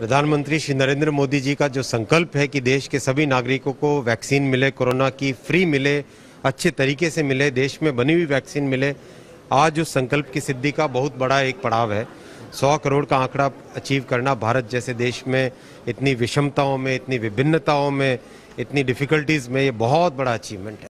प्रधानमंत्री श्री नरेंद्र मोदी जी का जो संकल्प है कि देश के सभी नागरिकों को वैक्सीन मिले कोरोना की फ्री मिले अच्छे तरीके से मिले देश में बनी हुई वैक्सीन मिले आज उस संकल्प की सिद्धि का बहुत बड़ा एक पड़ाव है सौ करोड़ का आंकड़ा अचीव करना भारत जैसे देश में इतनी विषमताओं में इतनी विभिन्नताओं में इतनी डिफ़िकल्टीज़ में ये बहुत बड़ा अचीवमेंट है